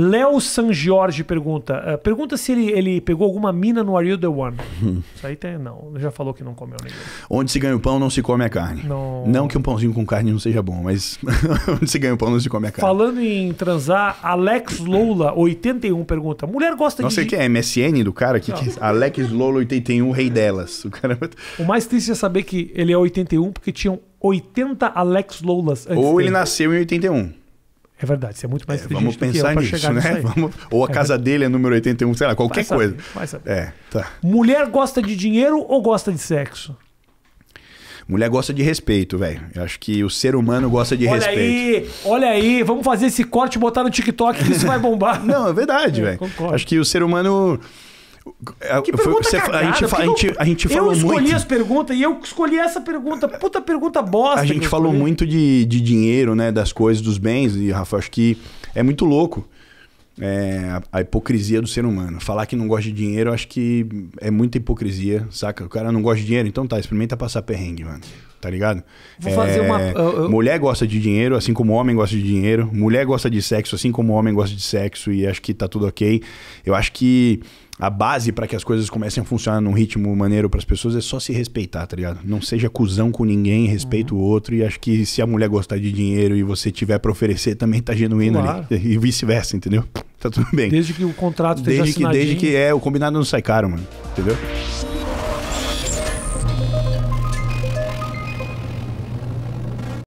Léo San Jorge pergunta: uh, pergunta se ele, ele pegou alguma mina no Are You the One? Isso aí tem, não. Já falou que não comeu ninguém. Onde se ganha o pão, não se come a carne. Não, não que um pãozinho com carne não seja bom, mas onde se ganha o pão, não se come a carne. Falando em transar, Alex Lola, 81, pergunta: mulher gosta não de. Não sei o que é, MSN do cara? Que, que é Alex Lola, 81, rei delas. O, cara... É o mais triste é saber que ele é 81 porque tinham 80 Alex Lolas antes Ou ele dele. nasceu em 81. É verdade, você é muito mais é, Vamos pensar nisso, né? Vamos... Ou a é casa dele é número 81, sei lá, qualquer coisa. Vai saber. É, tá. Mulher gosta de dinheiro ou gosta de sexo? Mulher gosta de respeito, velho. Eu acho que o ser humano gosta de olha respeito. Olha aí, olha aí, vamos fazer esse corte e botar no TikTok que isso vai bombar. Não, é verdade, é, velho. Acho que o ser humano é, que foi, você, cagada, a, gente, a, gente, a gente falou muito. Eu escolhi muito. as perguntas e eu escolhi essa pergunta. Puta pergunta bosta. A gente falou muito de, de dinheiro, né? Das coisas, dos bens. E, Rafa, acho que é muito louco é, a, a, hipocrisia do ser humano. Falar que não gosta de dinheiro, acho que é muita hipocrisia, saca? O cara não gosta de dinheiro, então tá, experimenta passar perrengue, mano tá ligado? Vou é, fazer uma. É, eu, eu... Mulher gosta de dinheiro, assim como homem gosta de dinheiro. Mulher gosta de sexo, assim como homem gosta de sexo. E acho que tá tudo ok. Eu acho que a base para que as coisas comecem a funcionar num ritmo maneiro para as pessoas é só se respeitar, tá ligado? Não seja cuzão com ninguém, respeita uhum. o outro. E acho que se a mulher gostar de dinheiro e você tiver para oferecer, também tá genuíno claro. ali. E vice-versa, entendeu? Tá tudo bem. Desde que o contrato esteja desde que, Desde que é, o combinado não sai caro, mano. Entendeu?